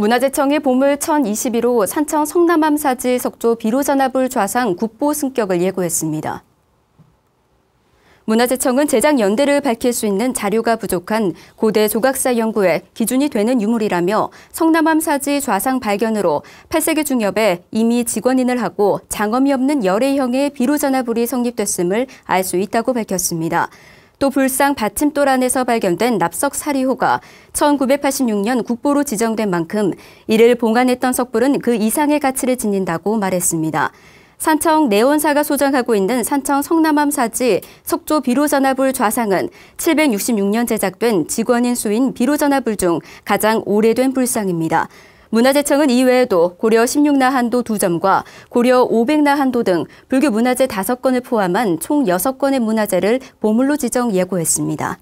문화재청의 보물 1021호 산청 성남암 사지 석조 비로전화불 좌상 국보 승격을 예고했습니다. 문화재청은 제작 연대를 밝힐 수 있는 자료가 부족한 고대 조각사 연구의 기준이 되는 유물이라며 성남암 사지 좌상 발견으로 8세기 중엽에 이미 직원인을 하고 장엄이 없는 열애형의 비로전화불이 성립됐음을 알 수 있다고 밝혔습니다. 또 불상 받침돌 안에서 발견된 납석 사리호가 1986년 국보로 지정된 만큼 이를 봉안했던 석불은 그 이상의 가치를 지닌다고 말했습니다. 산청 내원사가 소장하고 있는 산청 성남암 사지 석조 비로전화불 좌상은 766년 제작된 직원인 수인 비로전화불 중 가장 오래된 불상입니다. 문화재청은 이외에도 고려 16나 한도 2점과 고려 500나 한도 등 불교 문화재 5건을 포함한 총 6건의 문화재를 보물로 지정 예고했습니다.